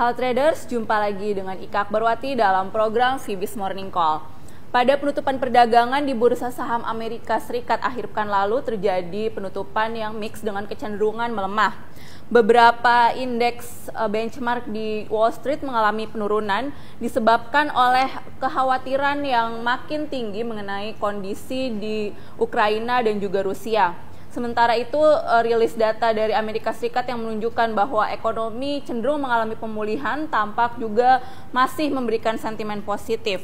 Halo Traders, jumpa lagi dengan Ika Berwati dalam program Fibis Morning Call. Pada penutupan perdagangan di Bursa Saham Amerika Serikat akhir pekan lalu terjadi penutupan yang mix dengan kecenderungan melemah. Beberapa indeks eh, benchmark di Wall Street mengalami penurunan disebabkan oleh kekhawatiran yang makin tinggi mengenai kondisi di Ukraina dan juga Rusia. Sementara itu eh, rilis data dari Amerika Serikat yang menunjukkan bahwa ekonomi cenderung mengalami pemulihan tampak juga masih memberikan sentimen positif.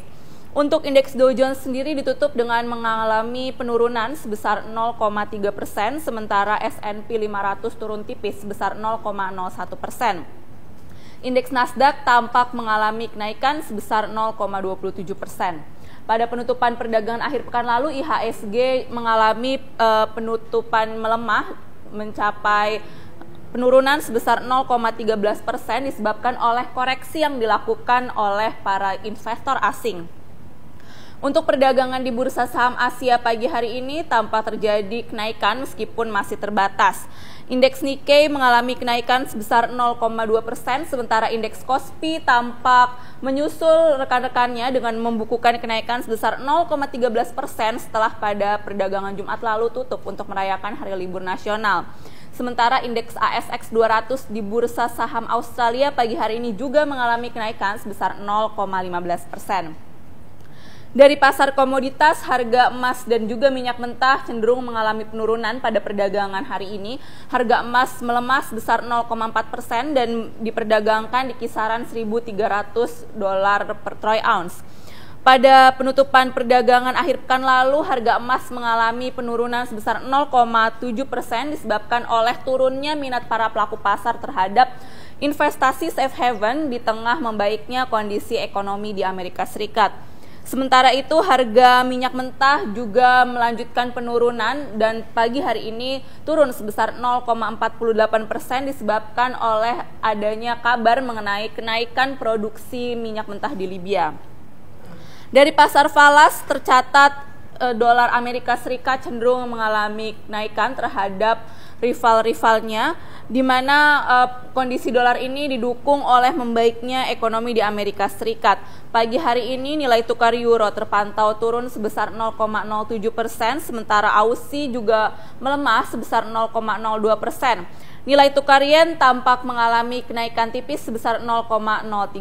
Untuk indeks Dow Jones sendiri ditutup dengan mengalami penurunan sebesar 0,3 persen, sementara S&P 500 turun tipis sebesar 0,01 persen. Indeks Nasdaq tampak mengalami kenaikan sebesar 0,27 persen. Pada penutupan perdagangan akhir pekan lalu, IHSG mengalami uh, penutupan melemah mencapai penurunan sebesar 0,13 persen disebabkan oleh koreksi yang dilakukan oleh para investor asing. Untuk perdagangan di bursa saham Asia pagi hari ini tampak terjadi kenaikan meskipun masih terbatas. Indeks Nikkei mengalami kenaikan sebesar 0,2 persen, sementara indeks Kospi tampak menyusul rekan-rekannya dengan membukukan kenaikan sebesar 0,13 persen setelah pada perdagangan Jumat lalu tutup untuk merayakan Hari Libur Nasional. Sementara indeks ASX 200 di Bursa Saham Australia pagi hari ini juga mengalami kenaikan sebesar 0,15 persen. Dari pasar komoditas, harga emas dan juga minyak mentah cenderung mengalami penurunan pada perdagangan hari ini. Harga emas melemah sebesar 0,4 persen dan diperdagangkan di kisaran 1.300 dolar per troy ounce. Pada penutupan perdagangan akhir pekan lalu, harga emas mengalami penurunan sebesar 0,7 persen disebabkan oleh turunnya minat para pelaku pasar terhadap investasi safe haven di tengah membaiknya kondisi ekonomi di Amerika Serikat. Sementara itu harga minyak mentah juga melanjutkan penurunan dan pagi hari ini turun sebesar 0,48 persen disebabkan oleh adanya kabar mengenai kenaikan produksi minyak mentah di Libya. Dari pasar falas tercatat eh, dolar Amerika Serikat cenderung mengalami kenaikan terhadap rival-rivalnya di mana uh, kondisi dolar ini didukung oleh membaiknya ekonomi di Amerika Serikat. Pagi hari ini nilai tukar euro terpantau turun sebesar 0,07 persen, sementara Aussie juga melemah sebesar 0,02 persen. Nilai tukar yen tampak mengalami kenaikan tipis sebesar 0,03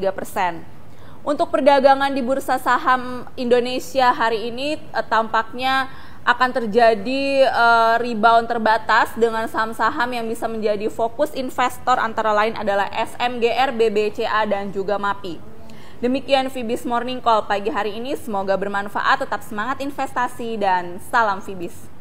persen. Untuk perdagangan di bursa saham Indonesia hari ini eh, tampaknya akan terjadi uh, rebound terbatas dengan saham-saham yang bisa menjadi fokus investor antara lain adalah SMGR, BBCA dan juga MAPI. Demikian fibis Morning Call pagi hari ini, semoga bermanfaat, tetap semangat investasi dan salam fibis